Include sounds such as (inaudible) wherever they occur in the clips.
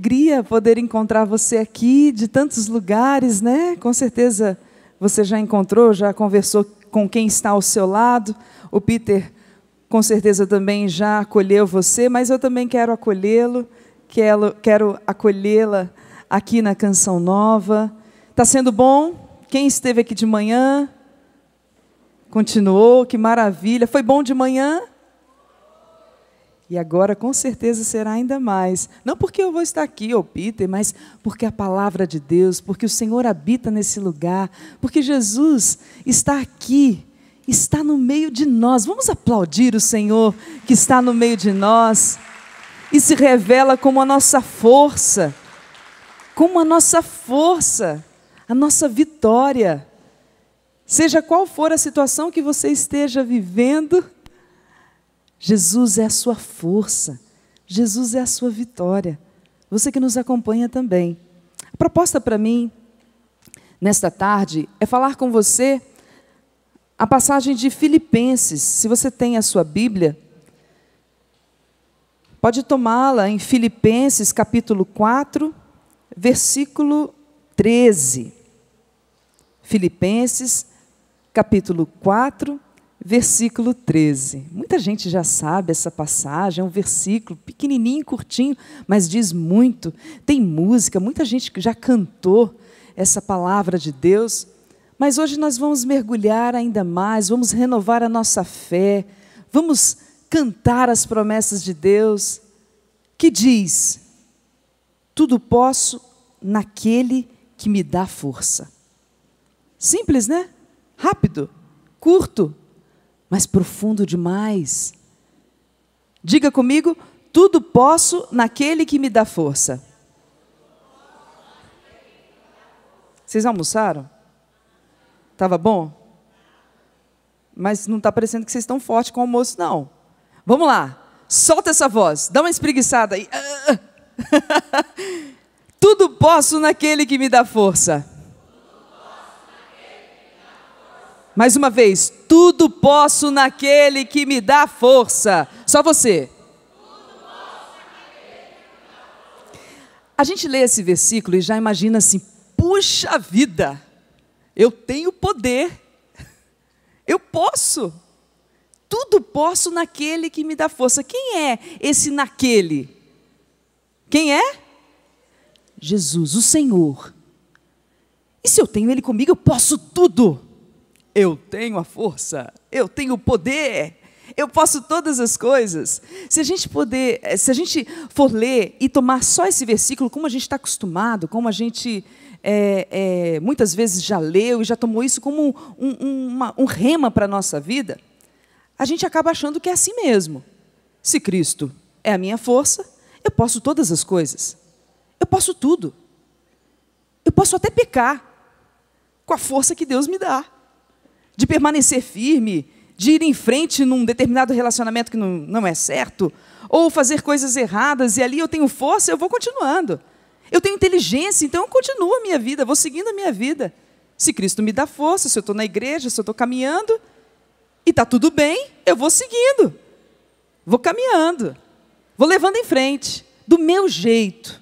alegria poder encontrar você aqui de tantos lugares, né? Com certeza você já encontrou, já conversou com quem está ao seu lado. O Peter, com certeza, também já acolheu você, mas eu também quero acolhê-lo, quero, quero acolhê-la aqui na Canção Nova. Está sendo bom? Quem esteve aqui de manhã? Continuou, que maravilha. Foi bom de manhã? E agora, com certeza, será ainda mais. Não porque eu vou estar aqui, ô Peter, mas porque a palavra de Deus, porque o Senhor habita nesse lugar, porque Jesus está aqui, está no meio de nós. Vamos aplaudir o Senhor que está no meio de nós e se revela como a nossa força, como a nossa força, a nossa vitória. Seja qual for a situação que você esteja vivendo, Jesus é a sua força, Jesus é a sua vitória. Você que nos acompanha também. A proposta para mim, nesta tarde, é falar com você a passagem de Filipenses. Se você tem a sua Bíblia, pode tomá-la em Filipenses capítulo 4, versículo 13. Filipenses capítulo 4, versículo 13. Muita gente já sabe essa passagem, é um versículo pequenininho, curtinho, mas diz muito. Tem música, muita gente já cantou essa palavra de Deus. Mas hoje nós vamos mergulhar ainda mais, vamos renovar a nossa fé, vamos cantar as promessas de Deus, que diz: Tudo posso naquele que me dá força. Simples, né? Rápido, curto, mas profundo demais. Diga comigo: tudo posso naquele que me dá força. Vocês almoçaram? Tava bom? Mas não está parecendo que vocês estão fortes com o almoço, não. Vamos lá, solta essa voz, dá uma espreguiçada aí. (laughs) Tudo posso naquele que me dá força. Mais uma vez, tudo posso naquele que me dá força. Só você. A gente lê esse versículo e já imagina assim: puxa vida, eu tenho poder, eu posso, tudo posso naquele que me dá força. Quem é esse naquele? Quem é? Jesus, o Senhor. E se eu tenho Ele comigo, eu posso tudo. Eu tenho a força, eu tenho o poder, eu posso todas as coisas. Se a gente poder, eh, se a gente for ler e tomar só esse versículo, como a gente está acostumado, como a gente é, é, muitas vezes já leu e já tomou isso como um, um, uma, um rema para a nossa vida, a gente acaba achando que é assim mesmo. Se Cristo é a minha força, eu posso todas as coisas. Eu posso tudo. Eu posso até pecar com a força que Deus me dá de permanecer firme, de ir em frente num determinado relacionamento que não, não é certo, ou fazer coisas erradas e ali eu tenho força, eu vou continuando. Eu tenho inteligência, então eu continuo a minha vida, vou seguindo a minha vida. Se Cristo me dá força, se eu estou na igreja, se eu estou caminhando, e está tudo bem, eu vou seguindo, vou caminhando, vou levando em frente, do meu jeito,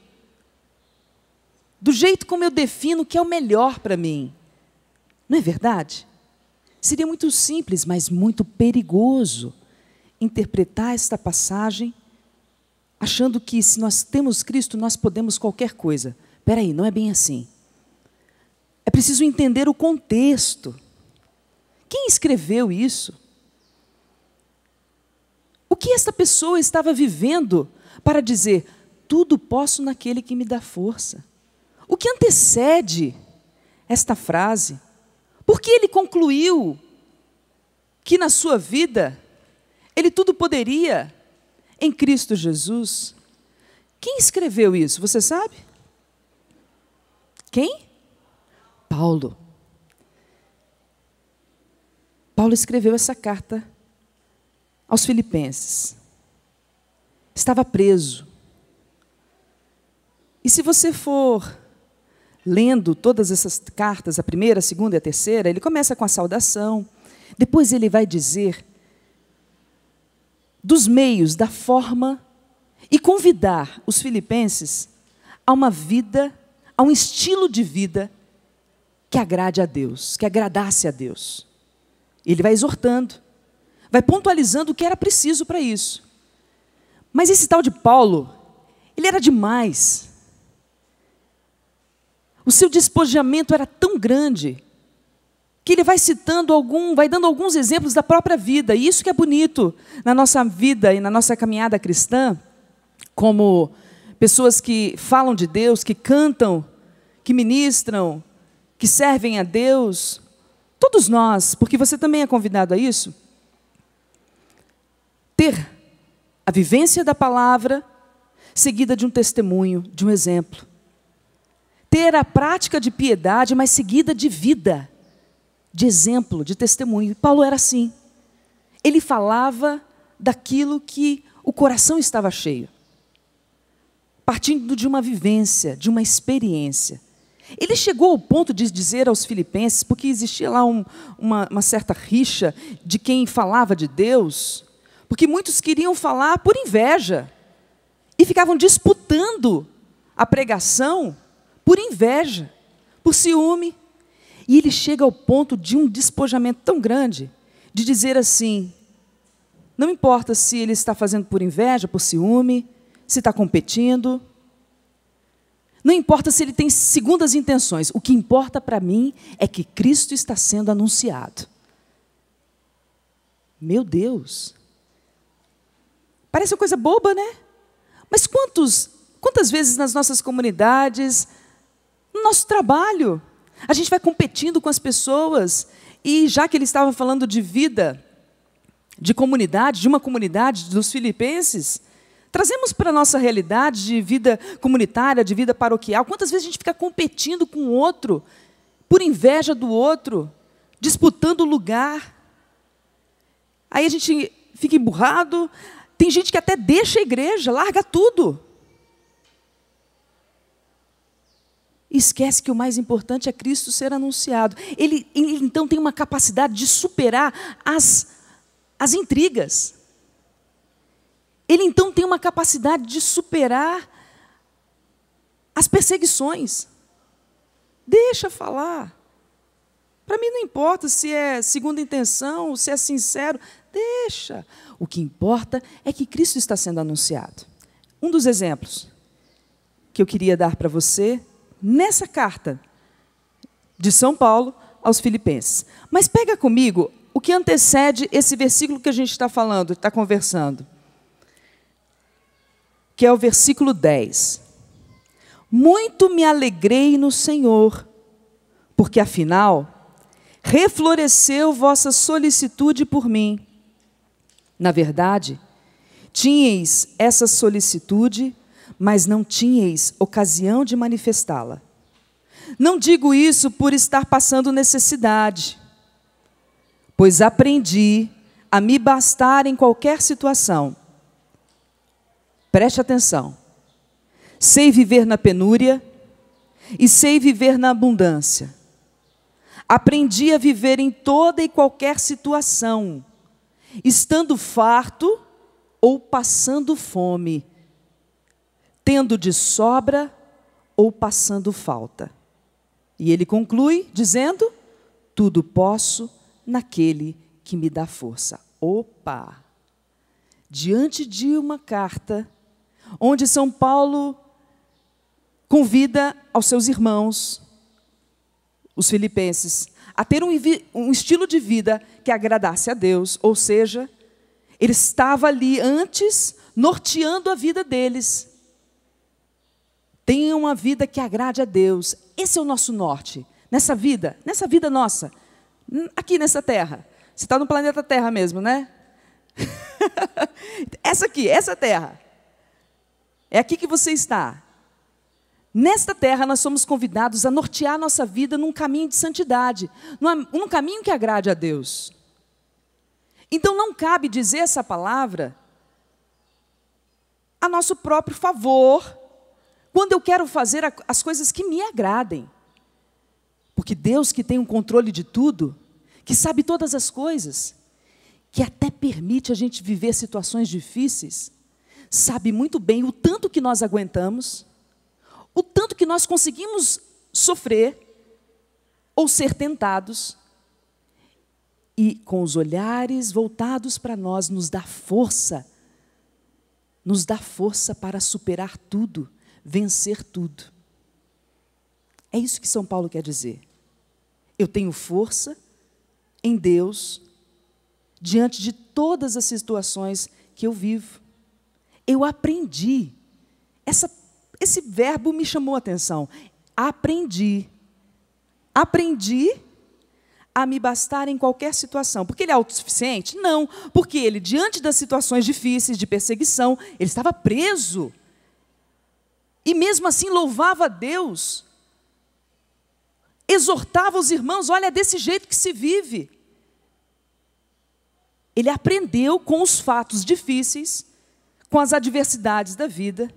do jeito como eu defino o que é o melhor para mim. Não é verdade? Seria muito simples, mas muito perigoso interpretar esta passagem achando que se nós temos Cristo, nós podemos qualquer coisa. Espera aí, não é bem assim. É preciso entender o contexto. Quem escreveu isso? O que esta pessoa estava vivendo para dizer: tudo posso naquele que me dá força? O que antecede esta frase? Porque ele concluiu que na sua vida ele tudo poderia em Cristo Jesus. Quem escreveu isso? Você sabe? Quem? Paulo. Paulo escreveu essa carta aos Filipenses. Estava preso. E se você for lendo todas essas cartas, a primeira, a segunda e a terceira, ele começa com a saudação. Depois ele vai dizer dos meios, da forma e convidar os filipenses a uma vida, a um estilo de vida que agrade a Deus, que agradasse a Deus. Ele vai exortando, vai pontualizando o que era preciso para isso. Mas esse tal de Paulo, ele era demais. O seu despojamento era tão grande que ele vai citando algum, vai dando alguns exemplos da própria vida. E isso que é bonito na nossa vida e na nossa caminhada cristã, como pessoas que falam de Deus, que cantam, que ministram, que servem a Deus, todos nós, porque você também é convidado a isso, ter a vivência da palavra seguida de um testemunho, de um exemplo ter a prática de piedade, mas seguida de vida, de exemplo, de testemunho. E Paulo era assim. Ele falava daquilo que o coração estava cheio, partindo de uma vivência, de uma experiência. Ele chegou ao ponto de dizer aos filipenses, porque existia lá um, uma, uma certa rixa de quem falava de Deus, porque muitos queriam falar por inveja e ficavam disputando a pregação por inveja, por ciúme. E ele chega ao ponto de um despojamento tão grande de dizer assim: não importa se ele está fazendo por inveja, por ciúme, se está competindo. Não importa se ele tem segundas intenções. O que importa para mim é que Cristo está sendo anunciado. Meu Deus. Parece uma coisa boba, né? Mas quantos, quantas vezes nas nossas comunidades, no nosso trabalho. A gente vai competindo com as pessoas. E já que ele estava falando de vida, de comunidade, de uma comunidade dos filipenses, trazemos para a nossa realidade de vida comunitária, de vida paroquial. Quantas vezes a gente fica competindo com o outro, por inveja do outro, disputando o lugar. Aí a gente fica emburrado. Tem gente que até deixa a igreja, larga tudo. esquece que o mais importante é Cristo ser anunciado. Ele, ele então tem uma capacidade de superar as, as intrigas. Ele então tem uma capacidade de superar as perseguições. Deixa falar. Para mim não importa se é segunda intenção, se é sincero, deixa. O que importa é que Cristo está sendo anunciado. Um dos exemplos que eu queria dar para você nessa carta de São Paulo aos Filipenses. Mas pega comigo o que antecede esse versículo que a gente está falando, está conversando, que é o versículo 10. Muito me alegrei no Senhor, porque afinal refloresceu vossa solicitude por mim. Na verdade, tinhais essa solicitude mas não tinhais ocasião de manifestá-la. Não digo isso por estar passando necessidade, pois aprendi a me bastar em qualquer situação. Preste atenção. Sei viver na penúria e sei viver na abundância. Aprendi a viver em toda e qualquer situação, estando farto ou passando fome tendo de sobra ou passando falta. E ele conclui dizendo: Tudo posso naquele que me dá força. Opa! Diante de uma carta onde São Paulo convida aos seus irmãos, os filipenses, a ter um, um, estilo de vida que agradasse a Deus, ou seja, ele estava ali antes norteando a vida deles, Tenha uma vida que agrade a Deus. Esse é o nosso norte. Nessa vida, nessa vida nossa, aqui nessa terra. Você está no planeta Terra mesmo, né? (laughs) essa aqui, essa terra. É aqui que você está. Nesta terra, nós somos convidados a nortear nossa vida num caminho de santidade, num caminho que agrade a Deus. Então, não cabe dizer essa palavra a nosso próprio favor, quando eu quero fazer as coisas que me agradem. Porque Deus que tem o um controle de tudo, que sabe todas as coisas, que até permite a gente viver situações difíceis, sabe muito bem o tanto que nós aguentamos, o tanto que nós conseguimos sofrer ou ser tentados, e com os olhares voltados para nós, nos dá força, nos dá força para superar tudo vencer tudo. É isso que São Paulo quer dizer. Eu tenho força em Deus diante de todas as situações que eu vivo. Eu aprendi. Essa, esse verbo me chamou a atenção. Aprendi. Aprendi a me bastar em qualquer situação. Porque ele é autossuficiente? Não. Porque ele, diante das situações difíceis, de perseguição, ele estava preso e mesmo assim louvava a Deus, exortava os irmãos: olha, é desse jeito que se vive. Ele aprendeu com os fatos difíceis, com as adversidades da vida,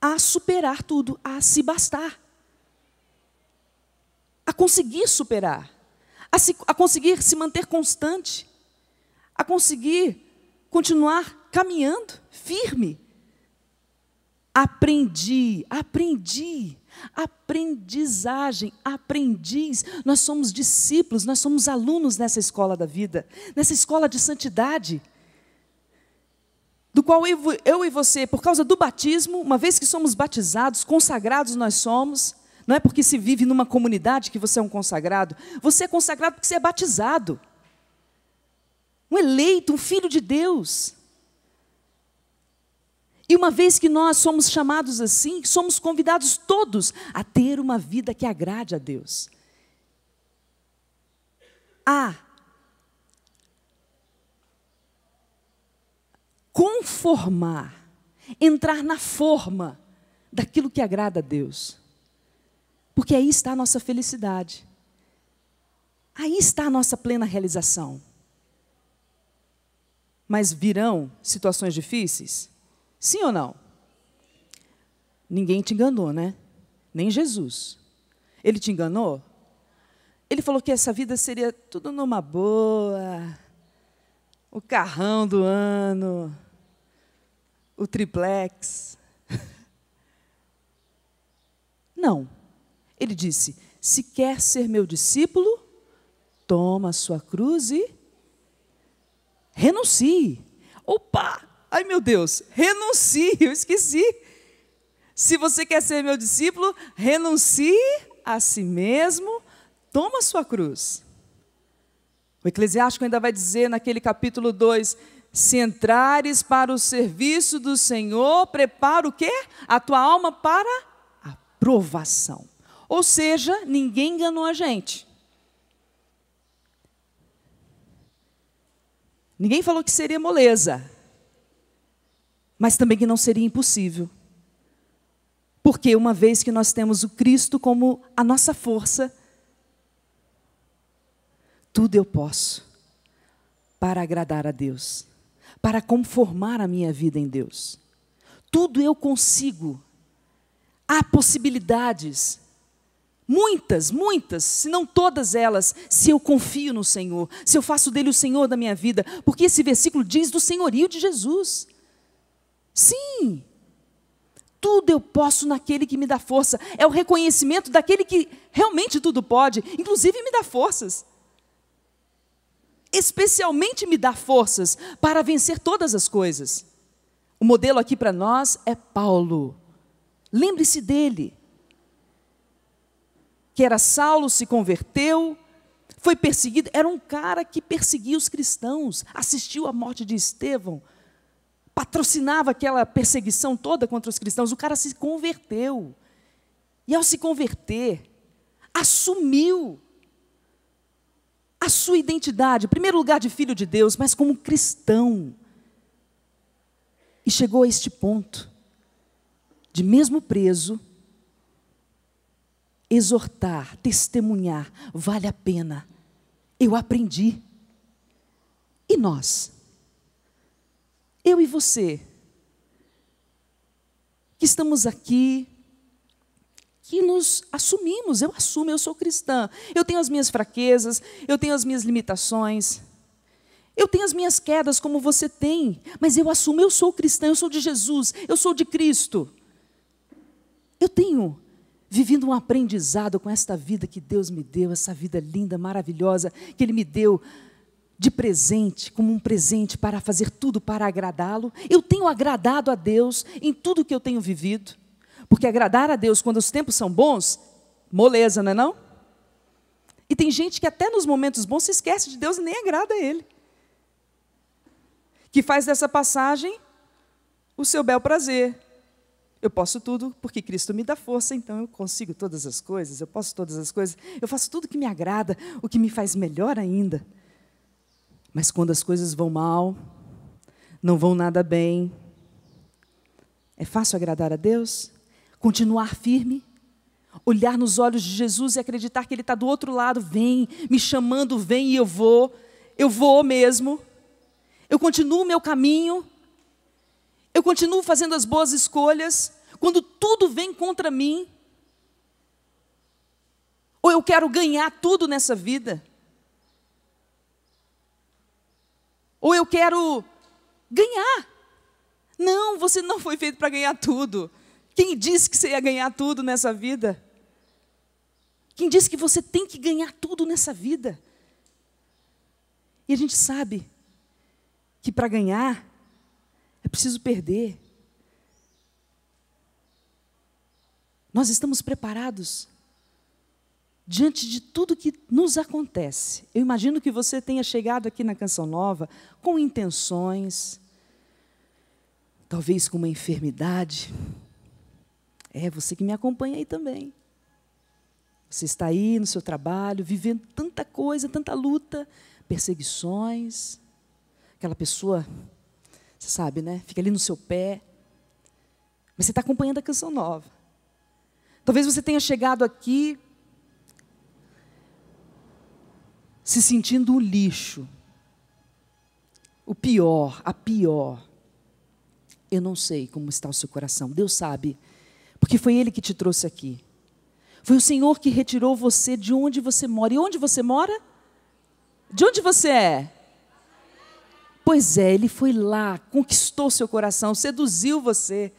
a superar tudo, a se bastar, a conseguir superar, a, se, a conseguir se manter constante, a conseguir continuar caminhando firme Aprendi, aprendi, aprendizagem, aprendiz. Nós somos discípulos, nós somos alunos nessa escola da vida, nessa escola de santidade, do qual eu e você, por causa do batismo, uma vez que somos batizados, consagrados nós somos, não é porque se vive numa comunidade que você é um consagrado, você é consagrado porque você é batizado, um eleito, um filho de Deus. E uma vez que nós somos chamados assim, somos convidados todos a ter uma vida que agrade a Deus. A conformar, entrar na forma daquilo que agrada a Deus. Porque aí está a nossa felicidade. Aí está a nossa plena realização. Mas virão situações difíceis? Sim ou não? Ninguém te enganou, né? Nem Jesus. Ele te enganou? Ele falou que essa vida seria tudo numa boa. O carrão do ano. O triplex. (laughs) Não. Ele disse: Se quer ser meu discípulo, toma a sua cruz e renuncie. Opa! Ai meu Deus, renuncie, eu esqueci. Se você quer ser meu discípulo, renuncie a si mesmo, toma sua cruz. O Eclesiástico ainda vai dizer naquele capítulo 2: se entrares para o serviço do Senhor, prepara o quê? A tua alma para a provação. Ou seja, ninguém enganou a gente. Ninguém falou que seria moleza mas também que não seria impossível. Porque uma vez que nós temos o Cristo como a nossa força, tudo eu posso para agradar a Deus, para conformar a minha vida em Deus. Tudo eu consigo. Há possibilidades, muitas, muitas, se não todas elas, se eu confio no Senhor, se eu faço dele o Senhor da minha vida, porque esse versículo diz do senhorio de Jesus. Sim, tudo eu posso naquele que me dá força. É o reconhecimento daquele que realmente tudo pode, inclusive me dá forças. Especialmente me dá forças para vencer todas as coisas. O modelo aqui para nós é Paulo. Lembre-se dele. Que era Saulo, se converteu, foi perseguido. Era um cara que perseguia os cristãos, assistiu à morte de Estevão, patrocinava aquela perseguição toda contra os cristãos, o cara se converteu. E ao se converter, assumiu a sua identidade, em primeiro lugar de filho de Deus, mas como cristão. E chegou a este ponto de, mesmo preso, exortar, testemunhar, vale a pena. Eu aprendi. E nós? eu e você, que estamos aqui, que nos assumimos, eu assumo, eu sou cristã, eu tenho as minhas fraquezas, eu tenho as minhas limitações, eu tenho as minhas quedas como você tem, mas eu assumo, eu sou cristã, eu sou de Jesus, eu sou de Cristo. Eu tenho vivendo um aprendizado com esta vida que Deus me deu, essa vida linda, maravilhosa que Ele me deu de presente, como um presente para fazer tudo para agradá-lo. Eu tenho agradado a Deus em tudo que eu tenho vivido, porque agradar a Deus quando os tempos são bons, moleza, não é não? E tem gente que até nos momentos bons se esquece de Deus e nem agrada a Ele. Que faz dessa passagem o seu bel prazer. Eu posso tudo porque Cristo me dá força, então eu consigo todas as coisas, eu posso todas as coisas, eu faço tudo que me agrada, o que me faz melhor ainda. Mas quando as coisas vão mal, não vão nada bem, é fácil agradar a Deus? Continuar firme? Olhar nos olhos de Jesus e acreditar que Ele está do outro lado, vem, me chamando, vem e eu vou, eu vou mesmo, eu continuo o meu caminho, eu continuo fazendo as boas escolhas, quando tudo vem contra mim, ou eu quero ganhar tudo nessa vida. Ou eu quero ganhar. Não, você não foi feito para ganhar tudo. Quem disse que você ia ganhar tudo nessa vida? Quem disse que você tem que ganhar tudo nessa vida? E a gente sabe que para ganhar é preciso perder. Nós estamos preparados diante de tudo que nos acontece. Eu imagino que você tenha chegado aqui na Canção Nova com intenções, talvez com uma enfermidade. É você que me acompanha aí também. Você está aí no seu trabalho, vivendo tanta coisa, tanta luta, perseguições. Aquela pessoa, você sabe, né? Fica ali no seu pé. Mas você está acompanhando a canção nova. Talvez você tenha chegado aqui se sentindo um lixo, o pior, a pior. Eu não sei como está o seu coração, Deus sabe, porque foi Ele que te trouxe aqui. Foi o Senhor que retirou você de onde você mora. E onde você mora? De onde você é? Pois é, Ele foi lá, conquistou seu coração, seduziu você.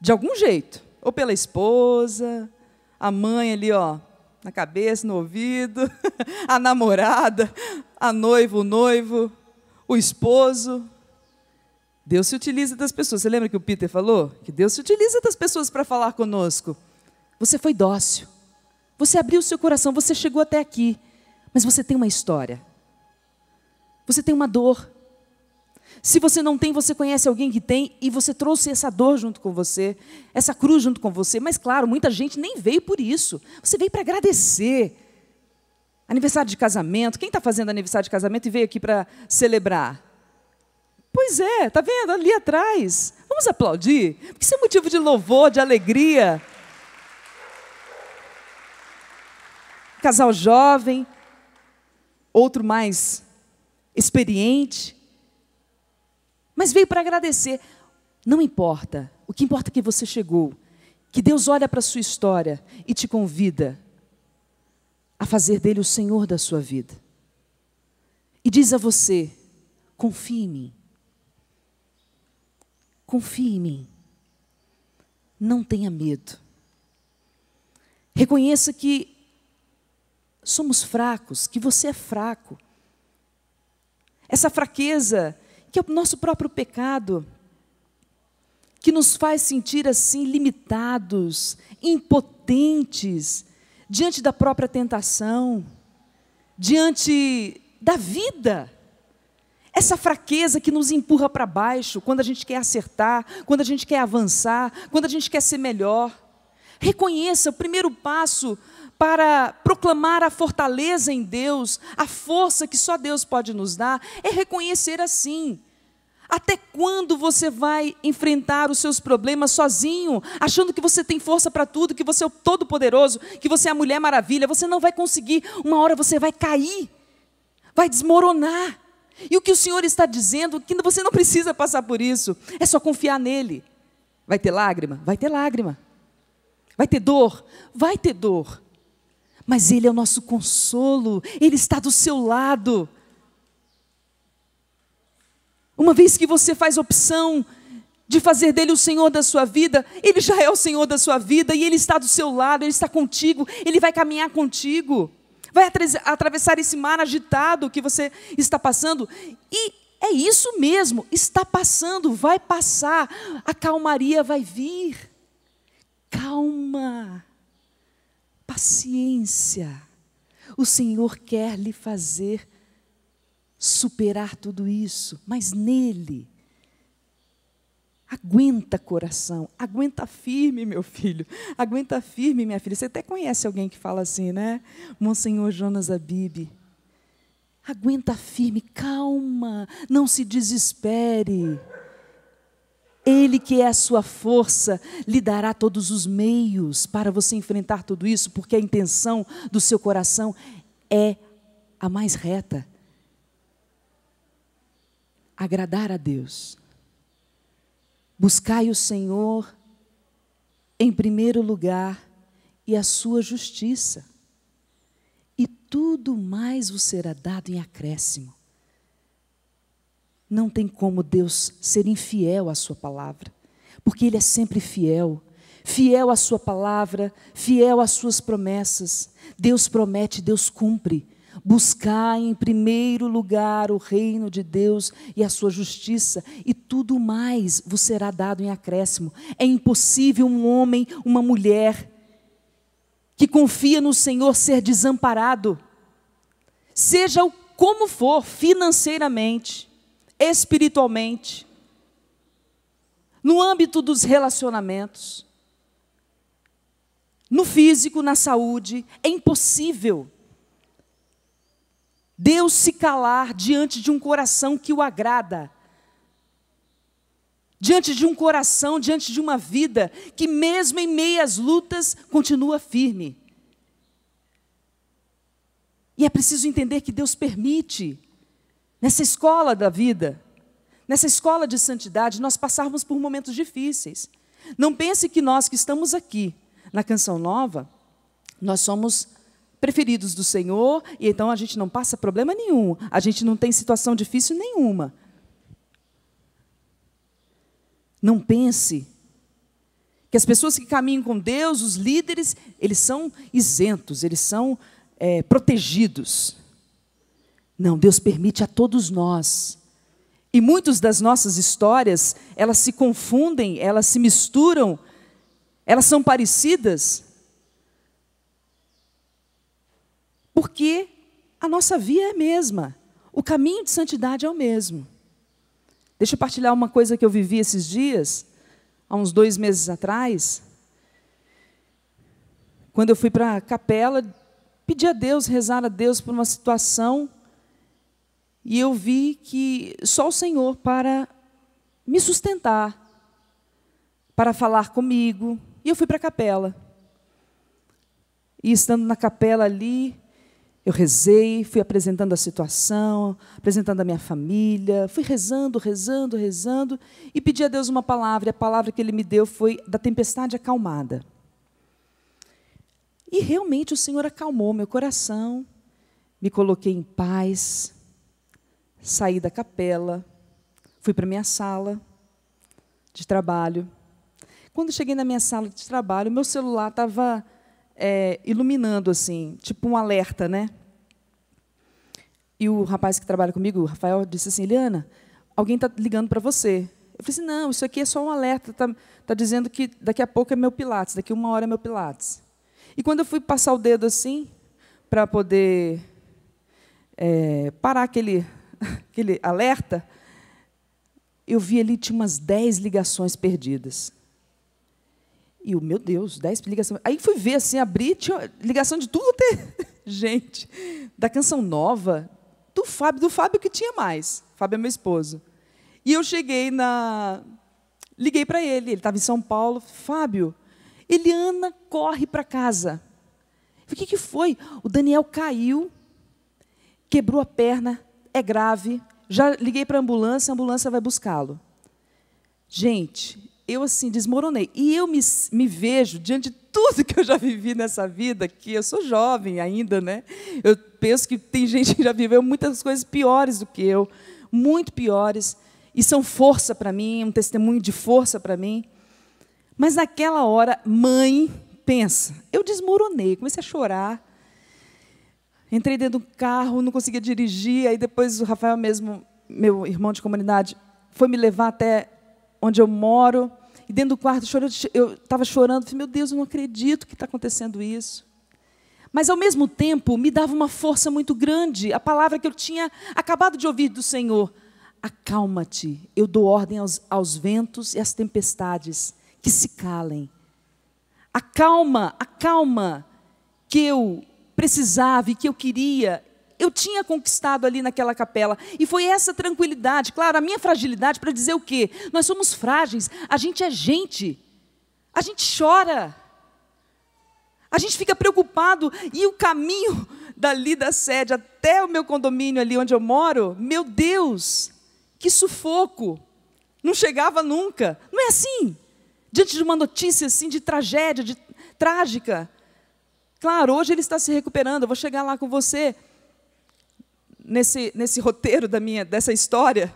De algum jeito. Ou pela esposa, a mãe ali, ó, na cabeça, no ouvido, (laughs) a namorada, a noiva, o noivo, o esposo. Deus se utiliza das pessoas. Você lembra que o Peter falou? Que Deus se utiliza das pessoas para falar conosco. Você foi dócil. Você abriu seu coração, você chegou até aqui. Mas você tem uma história. Você tem uma dor. Se você não tem, você conhece alguém que tem e você trouxe essa dor junto com você, essa cruz junto com você. Mas, claro, muita gente nem veio por isso. Você veio para agradecer. Aniversário de casamento. Quem está fazendo aniversário de casamento e veio aqui para celebrar? Pois é, está vendo? Ali atrás. Vamos aplaudir? Porque isso é motivo de louvor, de alegria. Casal jovem, outro mais experiente mas veio para agradecer. Não importa. O que importa é que você chegou. Que Deus olha para a sua história e te convida a fazer dele o Senhor da sua vida. E diz a você: confie em mim. Confie em mim. Não tenha medo. Reconheça que somos fracos, que você é fraco. Essa fraqueza que é o nosso próprio pecado, que nos faz sentir assim limitados, impotentes, diante da própria tentação, diante da vida. Essa fraqueza que nos empurra para baixo quando a gente quer acertar, quando a gente quer avançar, quando a gente quer ser melhor. Reconheça, o primeiro passo para proclamar a fortaleza em Deus, a força que só Deus pode nos dar, é reconhecer assim. Até quando você vai enfrentar os seus problemas sozinho, achando que você tem força para tudo, que você é o todo-poderoso, que você é a mulher maravilha? Você não vai conseguir, uma hora você vai cair, vai desmoronar. E o que o Senhor está dizendo, que você não precisa passar por isso, é só confiar nele. Vai ter lágrima? Vai ter lágrima. Vai ter dor? Vai ter dor mas Ele é o nosso consolo, Ele está do seu lado. Uma vez que você faz opção de fazer dele o Senhor da sua vida, ele já é o Senhor da sua vida e ele está do seu lado, ele está contigo, ele vai caminhar contigo. Vai atravessar esse mar agitado que você está passando e é isso mesmo, está passando, vai passar, a calmaria vai vir. Calma paciência. O Senhor quer lhe fazer superar tudo isso, mas nele. Aguenta coração, aguenta firme, meu filho, aguenta firme, minha filha. Você até conhece alguém que fala assim, né? Monsenhor Jonas Abib. Aguenta firme, calma, não se desespere. Ele que é a sua força lhe dará todos os meios para você enfrentar tudo isso, porque a intenção do seu coração é a mais reta. Agradar a Deus. Buscai o Senhor em primeiro lugar e a sua justiça, e tudo mais vos será dado em acréscimo. Não tem como Deus ser infiel à Sua palavra, porque Ele é sempre fiel. Fiel à Sua palavra, fiel às Suas promessas. Deus promete, Deus cumpre. Buscar em primeiro lugar o reino de Deus e a sua justiça, e tudo mais vos será dado em acréscimo. É impossível um homem, uma mulher que confia no Senhor ser desamparado, seja o como for, financeiramente, espiritualmente, no âmbito dos relacionamentos, no físico, na saúde. É impossível Deus se calar diante de um coração que o agrada. Diante de um coração, diante de uma vida que, mesmo em meias lutas, continua firme. E é preciso entender que Deus permite Nessa escola da vida, nessa escola de santidade, nós passarmos por momentos difíceis. Não pense que nós que estamos aqui na Canção Nova, nós somos preferidos do Senhor e então a gente não passa problema nenhum, a gente não tem situação difícil nenhuma. Não pense que as pessoas que caminham com Deus, os líderes, eles são isentos, eles são é, protegidos. Não, Deus permite a todos nós. E muitas das nossas histórias, elas se confundem, elas se misturam, elas são parecidas. Porque a nossa via é a mesma, o caminho de santidade é o mesmo. Deixa eu partilhar uma coisa que eu vivi esses dias, há uns dois meses atrás. Quando eu fui para a capela, pedi a Deus, rezar a Deus por uma situação e eu vi que só o Senhor para me sustentar, para falar comigo. E eu fui para a capela. E estando na capela ali, eu rezei, fui apresentando a situação, apresentando a minha família, fui rezando, rezando, rezando e pedi a Deus uma palavra. E a palavra que ele me deu foi da tempestade acalmada. E realmente o Senhor acalmou meu coração, me coloquei em paz, saí da capela, fui para minha sala de trabalho. Quando cheguei na minha sala de trabalho, meu celular estava é, iluminando assim, tipo um alerta, né? E o rapaz que trabalha comigo, o Rafael, disse assim: Eliana, alguém está ligando para você. Eu falei assim: não, isso aqui é só um alerta, está tá dizendo que daqui a pouco é meu Pilates, daqui a uma hora é meu Pilates. E quando eu fui passar o dedo assim, para poder é, parar aquele aquele alerta, eu vi ali tinha umas dez ligações perdidas. E o meu Deus, dez ligações. Aí fui ver assim, abri, tinha ligação de tudo até (laughs) gente da canção nova, do Fábio, do Fábio que tinha mais. Fábio é meu esposo. E eu cheguei na liguei para ele, ele estava em São Paulo, Fábio, Eliana corre para casa. O que, que foi? O Daniel caiu, quebrou a perna, é grave, já liguei para a ambulância, a ambulância vai buscá-lo. Gente, eu assim desmoronei. E eu me, me, vejo diante de tudo que eu já vivi nessa vida, que eu sou jovem ainda, né? Eu penso que tem gente que já viveu muitas coisas piores do que eu, muito piores, e são força para mim, um testemunho de força para mim. Mas naquela hora, mãe, pensa, eu desmoronei, comecei a chorar. Entrei dentro do carro, não conseguia dirigir, aí depois o Rafael mesmo, meu irmão de comunidade, foi me levar até onde eu moro. E dentro do quarto, eu estava chorando, falei, meu Deus, eu não acredito que está acontecendo isso. Mas, ao mesmo tempo, me dava uma força muito grande. A palavra que eu tinha acabado de ouvir do Senhor. Acalma-te, eu dou ordem aos, aos ventos e às tempestades, que se calem. Acalma, acalma, que eu precisava e que eu queria, eu tinha conquistado ali naquela capela. E foi essa tranquilidade, claro, a minha fragilidade para dizer o quê? Nós somos frágeis, a gente é gente, a gente chora, a gente fica preocupado e o caminho (laughs) dali da sede até o meu condomínio ali onde eu moro, meu Deus, que sufoco! Não chegava nunca. Não é assim. Diante de uma notícia assim de tragédia, de trágica, Claro, hoje ele está se recuperando, eu vou chegar lá com você nesse, nesse roteiro da minha dessa história.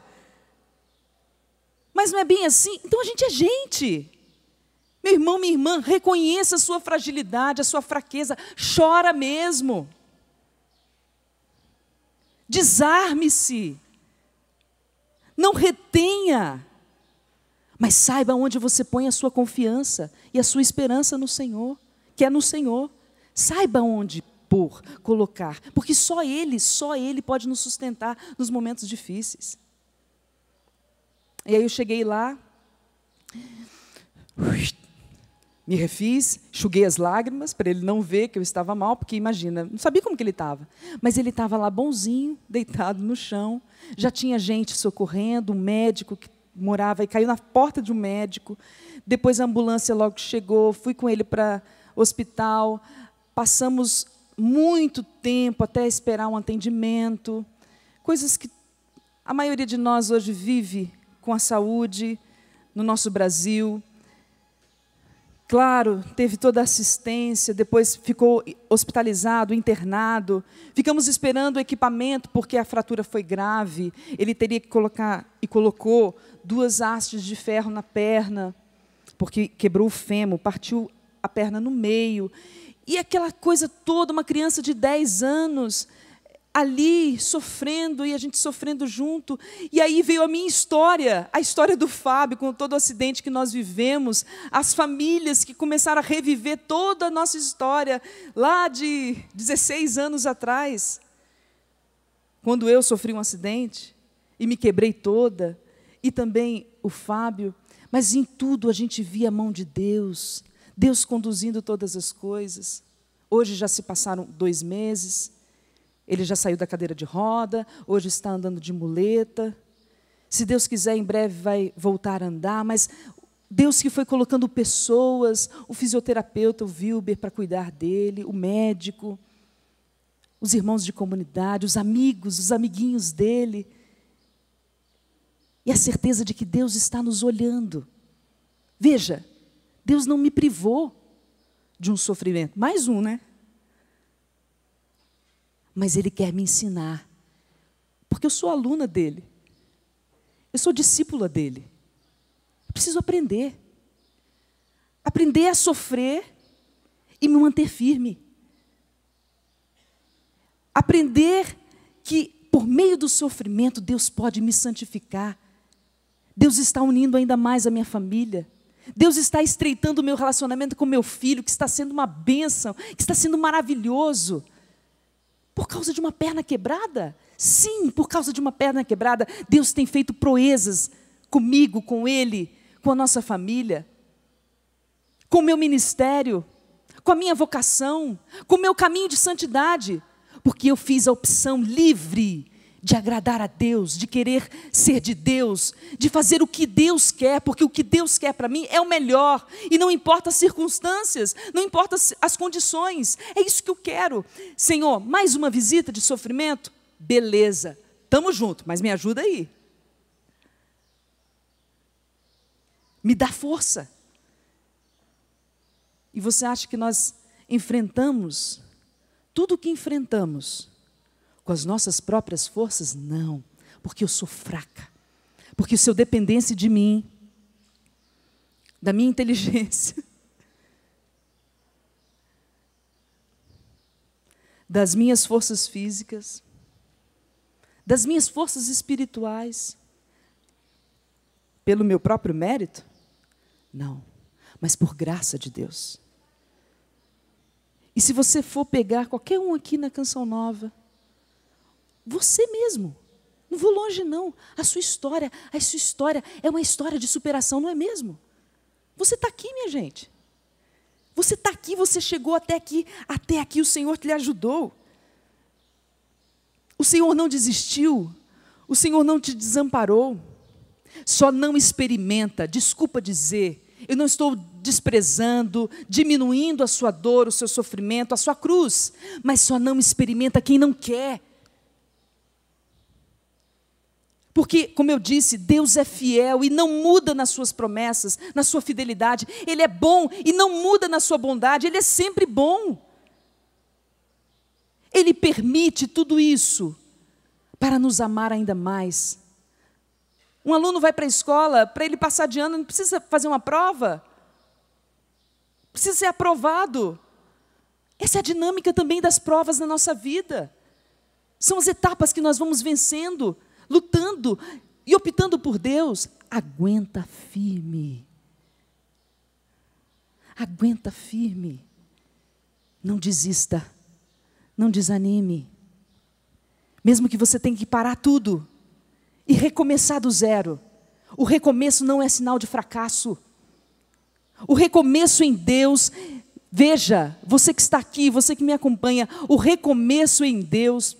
Mas não é bem assim? Então a gente é gente. Meu irmão, minha irmã, reconheça a sua fragilidade, a sua fraqueza, chora mesmo. Desarme-se. Não retenha. Mas saiba onde você põe a sua confiança e a sua esperança no Senhor, que é no Senhor. Saiba onde pôr, colocar, porque só Ele, só Ele pode nos sustentar nos momentos difíceis. E aí eu cheguei lá, me refiz, chuguei as lágrimas para ele não ver que eu estava mal, porque imagina, não sabia como que ele estava. Mas ele estava lá bonzinho, deitado no chão. Já tinha gente socorrendo, um médico que morava e caiu na porta de um médico. Depois a ambulância logo chegou, fui com ele para hospital passamos muito tempo até esperar um atendimento, coisas que a maioria de nós hoje vive com a saúde no nosso Brasil. Claro, teve toda a assistência, depois ficou hospitalizado, internado. Ficamos esperando o equipamento porque a fratura foi grave. Ele teria que colocar e colocou duas hastes de ferro na perna, porque quebrou o fêmur, partiu a perna no meio. E aquela coisa toda, uma criança de 10 anos ali sofrendo e a gente sofrendo junto. E aí veio a minha história, a história do Fábio, com todo o acidente que nós vivemos, as famílias que começaram a reviver toda a nossa história lá de 16 anos atrás, quando eu sofri um acidente e me quebrei toda, e também o Fábio. Mas em tudo a gente via a mão de Deus, Deus conduzindo todas as coisas. Hoje já se passaram dois meses, ele já saiu da cadeira de roda, hoje está andando de muleta. Se Deus quiser, em breve vai voltar a andar, mas Deus que foi colocando pessoas, o fisioterapeuta, o Wilber, para cuidar dele, o médico, os irmãos de comunidade, os amigos, os amiguinhos dele. E a certeza de que Deus está nos olhando. Veja, Deus não me privou de um sofrimento. Mais um, né? Mas Ele quer me ensinar. Porque eu sou aluna dele. Eu sou discípula dele. Eu preciso aprender. Aprender a sofrer e me manter firme. Aprender que por meio do sofrimento Deus pode me santificar. Deus está unindo ainda mais a minha família. Deus está estreitando o meu relacionamento com meu filho, que está sendo uma bênção, que está sendo maravilhoso. Por causa de uma perna quebrada? Sim, por causa de uma perna quebrada, Deus tem feito proezas comigo, com ele, com a nossa família, com o meu ministério, com a minha vocação, com o meu caminho de santidade, porque eu fiz a opção livre de agradar a Deus, de querer ser de Deus, de fazer o que Deus quer, porque o que Deus quer para mim é o melhor, e não importa as circunstâncias, não importa as condições, é isso que eu quero. Senhor, mais uma visita de sofrimento? Beleza, estamos juntos, mas me ajuda aí. Me dá força. E você acha que nós enfrentamos tudo o que enfrentamos? Com as nossas próprias forças? Não, porque eu sou fraca. Porque se eu dependesse de mim, da minha inteligência, (laughs) das minhas forças físicas, das minhas forças espirituais, pelo meu próprio mérito? Não, mas por graça de Deus. E se você for pegar qualquer um aqui na Canção Nova, você mesmo. Não vou longe, não. A sua história, a sua história é uma história de superação, não é mesmo? Você está aqui, minha gente. Você está aqui, você chegou até aqui, até aqui o Senhor te ajudou. O Senhor não desistiu, o Senhor não te desamparou. Só não experimenta, desculpa dizer, eu não estou desprezando, diminuindo a sua dor, o seu sofrimento, a sua cruz, mas só não experimenta quem não quer. Porque, como eu disse, Deus é fiel e não muda nas suas promessas, na sua fidelidade. Ele é bom e não muda na sua bondade, ele é sempre bom. Ele permite tudo isso para nos amar ainda mais. Um aluno vai para a escola, para ele passar de ano, não precisa fazer uma prova, precisa ser aprovado. Essa é a dinâmica também das provas na nossa vida. São as etapas que nós vamos vencendo lutando e optando por Deus, aguenta firme. Aguenta firme. Não desista. Não desanime. Mesmo que você tenha que parar tudo e recomeçar do zero. O recomeço não é sinal de fracasso. O recomeço em Deus, veja, você que está aqui, você que me acompanha, o recomeço em Deus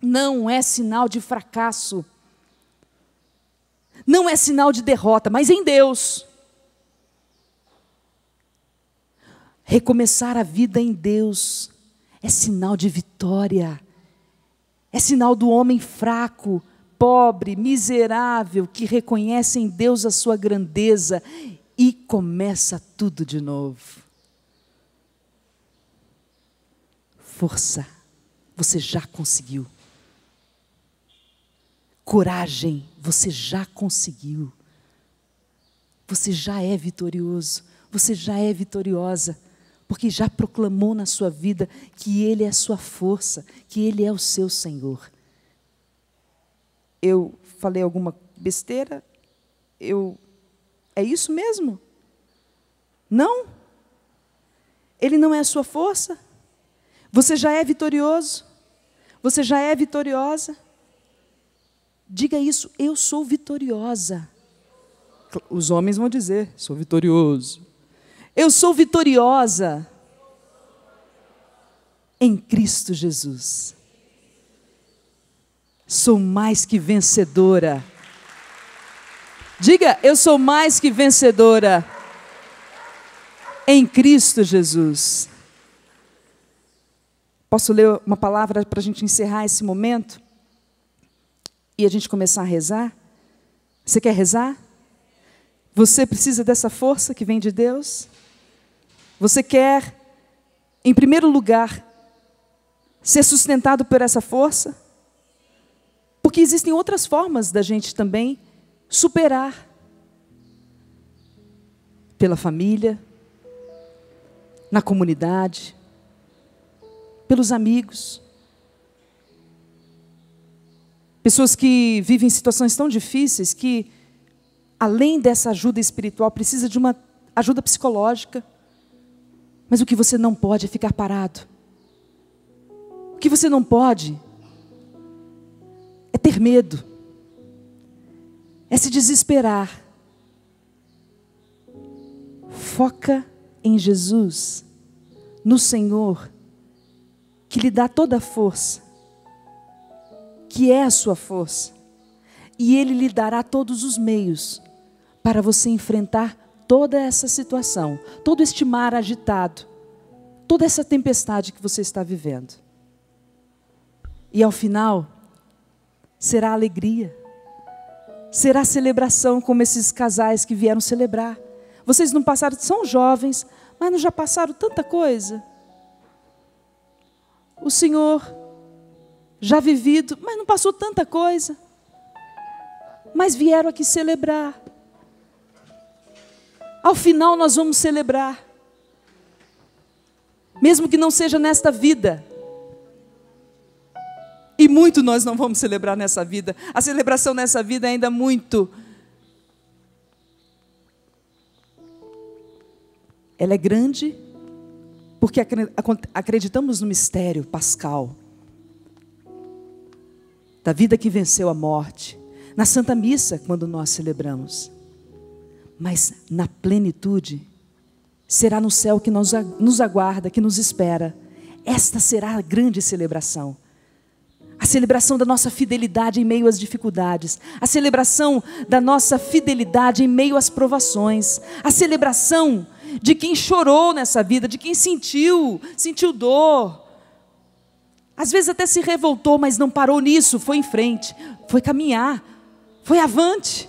não é sinal de fracasso não é sinal de derrota, mas em Deus. Recomeçar a vida em Deus é sinal de vitória, é sinal do homem fraco, pobre, miserável, que reconhece em Deus a sua grandeza e começa tudo de novo. Força, você já conseguiu. Coragem, você já conseguiu. Você já é vitorioso, você já é vitoriosa, porque já proclamou na sua vida que Ele é a sua força, que Ele é o seu Senhor. Eu falei alguma besteira? Eu. É isso mesmo? Não? Ele não é a sua força? Você já é vitorioso? Você já é vitoriosa? Diga isso, eu sou vitoriosa. Os homens vão dizer, sou vitorioso. Eu sou vitoriosa em Cristo Jesus. Sou mais que vencedora. Diga, eu sou mais que vencedora em Cristo Jesus. Posso ler uma palavra para a gente encerrar esse momento? e a gente começar a rezar? Você quer rezar? Você precisa dessa força que vem de Deus? Você quer, em primeiro lugar, ser sustentado por essa força? Porque existem outras formas da gente também superar pela família, na comunidade, pelos amigos. Pessoas que vivem situações tão difíceis que, além dessa ajuda espiritual, precisa de uma ajuda psicológica. Mas o que você não pode é ficar parado. O que você não pode é ter medo, é se desesperar. Foca em Jesus, no Senhor, que lhe dá toda a força que é a sua força. E Ele lhe dará todos os meios para você enfrentar toda essa situação, todo este mar agitado, toda essa tempestade que você está vivendo. E ao final, será alegria, será celebração, como esses casais que vieram celebrar. Vocês não passaram, são jovens, mas não já passaram tanta coisa. O Senhor já vivido, mas não passou tanta coisa. Mas vieram aqui celebrar. Ao final nós vamos celebrar. Mesmo que não seja nesta vida. E muito nós não vamos celebrar nessa vida. A celebração nessa vida é ainda muito. Ela é grande porque acreditamos no mistério pascal da vida que venceu a morte, na Santa Missa, quando nós celebramos. Mas na plenitude, será no céu que nos, nos aguarda, que nos espera. Esta será a grande celebração. A celebração da nossa fidelidade em meio às dificuldades, a celebração da nossa fidelidade em meio às provações, a celebração de quem chorou nessa vida, de quem sentiu, sentiu dor, às vezes até se revoltou, mas não parou nisso, foi em frente, foi caminhar, foi avante.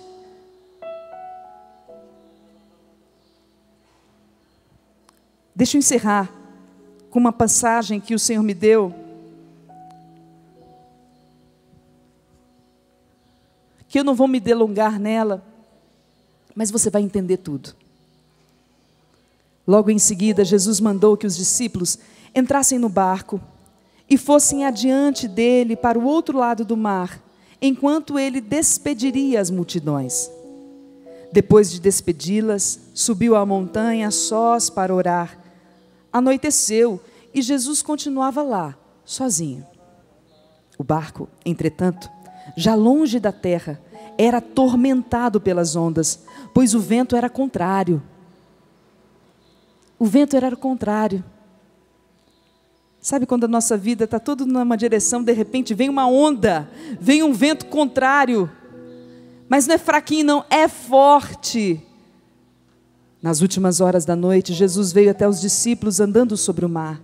Deixa eu encerrar com uma passagem que o Senhor me deu. Que eu não vou me delongar nela, mas você vai entender tudo. Logo em seguida, Jesus mandou que os discípulos entrassem no barco e fossem adiante dele para o outro lado do mar, enquanto ele despediria as multidões. Depois de despedi-las, subiu à montanha sós para orar. Anoiteceu e Jesus continuava lá, sozinho. O barco, entretanto, já longe da terra, era atormentado pelas ondas, pois o vento era contrário. O vento era o contrário. Sabe quando a nossa vida está toda numa direção, de repente vem uma onda, vem um vento contrário. Mas não é fraquinho, não, é forte. Nas últimas horas da noite, Jesus veio até os discípulos andando sobre o mar.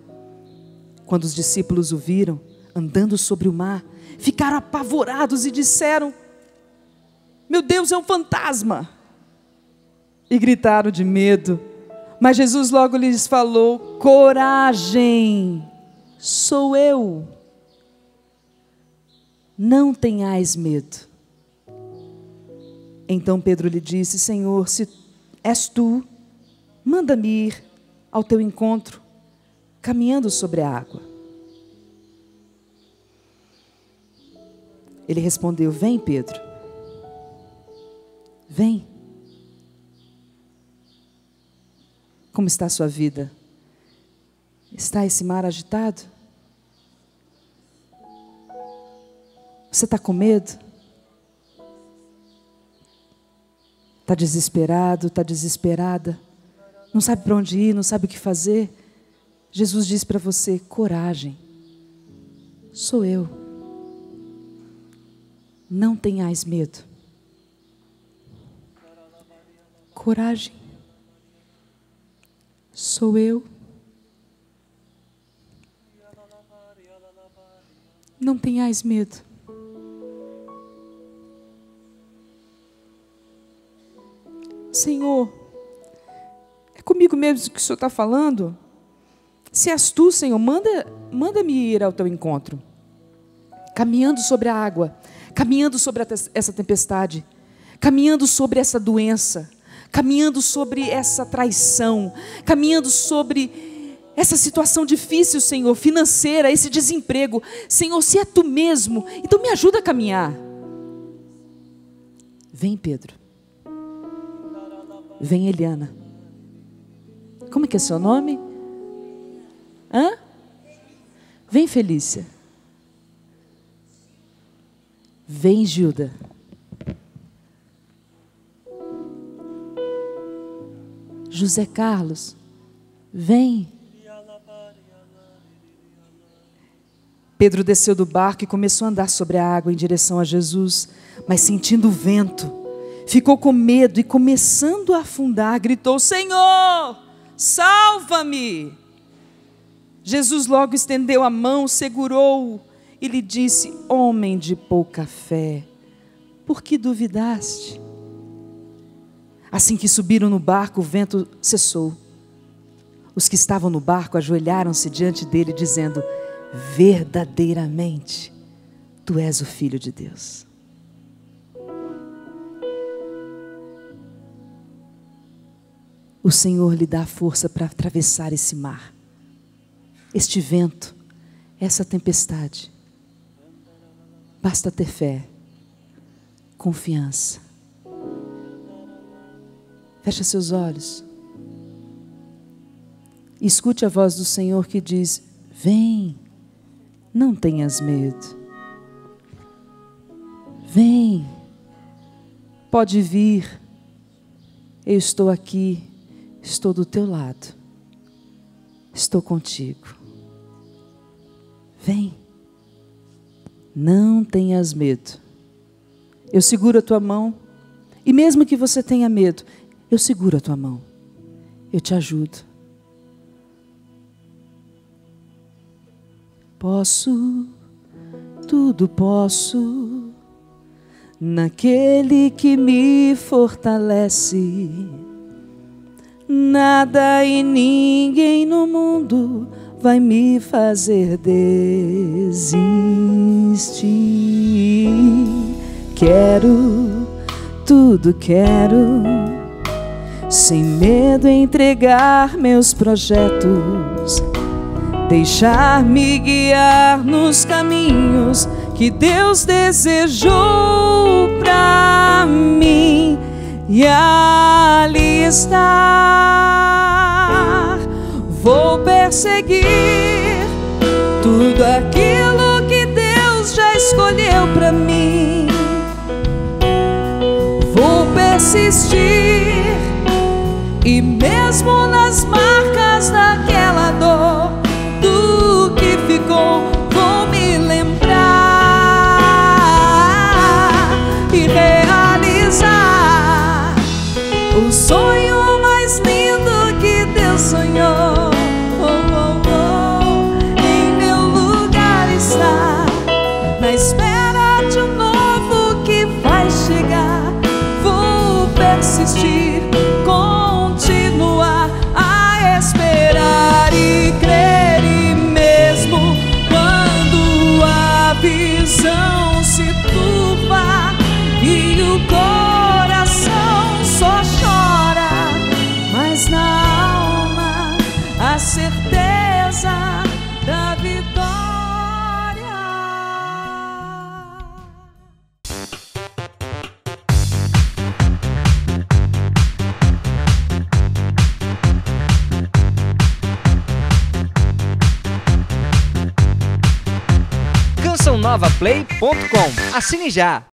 Quando os discípulos o viram andando sobre o mar, ficaram apavorados e disseram: Meu Deus, é um fantasma! E gritaram de medo. Mas Jesus logo lhes falou: Coragem! sou eu. Não tenhais medo. Então Pedro lhe disse: Senhor, se és tu, manda-me ir ao teu encontro, caminhando sobre a água. Ele respondeu: Vem, Pedro. Vem. Como está a sua vida? Está esse mar agitado? Você está com medo? Está desesperado, está desesperada? Não sabe para onde ir, não sabe o que fazer? Jesus diz para você: coragem, sou eu. Não tenhais medo. Coragem, sou eu. Não tenhais medo. Senhor, é comigo mesmo que o Senhor está falando? Se és tu, Senhor, manda, manda-me ir ao teu encontro. Caminhando sobre a água, caminhando sobre essa tempestade, caminhando sobre essa doença, caminhando sobre essa traição, caminhando sobre essa situação difícil, Senhor, financeira, esse desemprego. Senhor, se é tu mesmo, então me ajuda a caminhar. Vem, Pedro. Vem, Eliana. Como é que é seu nome? Hã? Vem, Felícia. Vem, Gilda. José Carlos, vem. Pedro desceu do barco e começou a andar sobre a água em direção a Jesus, mas sentindo o vento, ficou com medo e, começando a afundar, gritou: Senhor, salva-me! Jesus logo estendeu a mão, segurou-o e lhe disse: Homem de pouca fé, por que duvidaste? Assim que subiram no barco, o vento cessou. Os que estavam no barco ajoelharam-se diante dele, dizendo: verdadeiramente tu és o Filho de Deus. O Senhor lhe dá força para atravessar esse mar, este vento, essa tempestade. Basta ter fé, confiança. Fecha seus olhos. Escute a voz do Senhor que diz: Vem. Não tenhas medo. Vem, pode vir. Eu estou aqui, estou do teu lado, estou contigo. Vem, não tenhas medo. Eu seguro a tua mão, e mesmo que você tenha medo, eu seguro a tua mão, eu te ajudo. posso, tudo posso, naquele que me fortalece. Nada e ninguém no mundo vai me fazer desistir. Quero, tudo quero, sem medo entregar meus projetos deixar-me guiar nos caminhos que Deus desejou para mim e ali estar. Vou perseguir tudo aquilo que Deus já escolheu para mim. Vou persistir e mesmo nas Assine já!